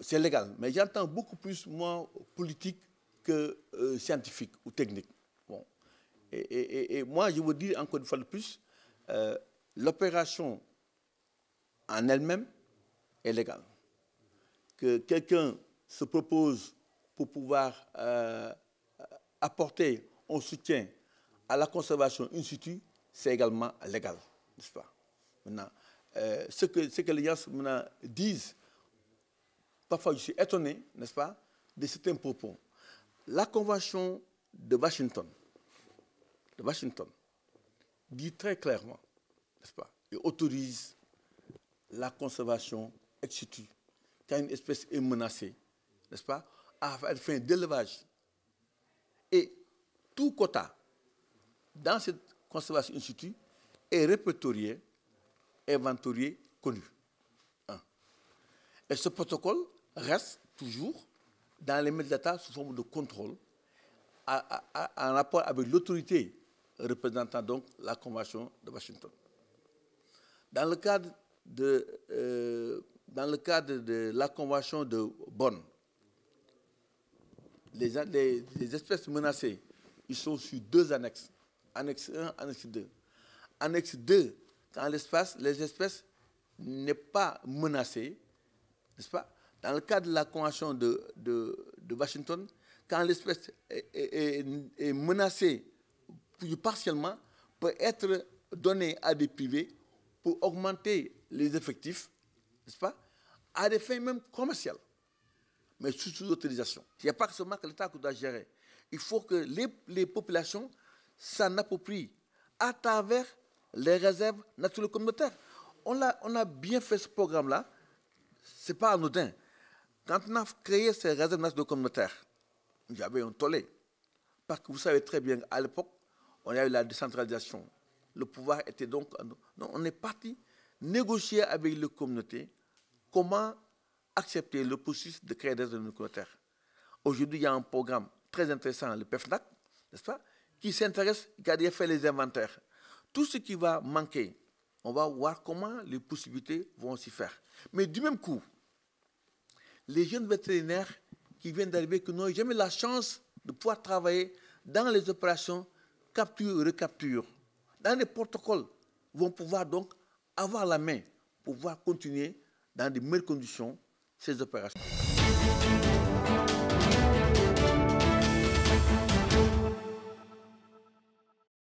c'est légal, mais j'entends beaucoup plus, moi, politique que euh, scientifique ou technique. Bon. Et, moi, je vous dis encore une fois de plus, euh, l'opération en elle-même est légale. Que quelqu'un se propose pour pouvoir euh, apporter un soutien à la conservation in situ, c'est également légal, n'est-ce pas Maintenant, ce, que, ce que les gens disent, Parfois, je suis étonné, n'est-ce pas, de certains propos. La Convention de Washington, de Washington dit très clairement, n'est-ce pas, et autorise la conservation ex situ quand une espèce est menacée, n'est-ce pas, à fin d'élevage. Et tout quota dans cette conservation ex situ est répertorié, inventorié, connu. Et ce protocole reste toujours dans les médias d'État sous forme de contrôle, en rapport avec l'autorité représentant donc la Convention de Washington. Dans le cadre de, euh, dans le cadre de la Convention de Bonn, les, les, espèces menacées, ils sont sur deux annexes, annexe 1, annexe 2. Annexe 2, quand l'espace, les espèces n'est pas menacées, n'est-ce pas dans le cadre de la Convention de, Washington, quand l'espèce est, menacée partiellement, peut être donnée à des privés pour augmenter les effectifs, n'est-ce pas, à des fins même commerciales, mais sous, autorisation. Il n'y a pas seulement que l'État qui doit gérer. Il faut que les, populations s'en approprient à travers les réserves naturelles communautaires. On a, on a bien fait ce programme-là. Ce n'est pas anodin. Quand on a créé ces réserves de communautaires, j'avais un tollé. Parce que vous savez très bien, à l'époque, on a eu la décentralisation. Le pouvoir était donc. on est parti négocier avec les communautés comment accepter le processus de créer des réserves communautaires. Aujourd'hui, il y a un programme très intéressant, le PEFNAC, n'est-ce pas, qui s'intéresse, à a fait les inventaires. Tout ce qui va manquer, on va voir comment les possibilités vont s'y faire. Mais du même coup, les jeunes vétérinaires qui viennent d'arriver, qui n'ont jamais la chance de pouvoir travailler dans les opérations capture-recapture, dans les protocoles, vont pouvoir donc avoir la main pour pouvoir continuer dans de meilleures conditions ces opérations.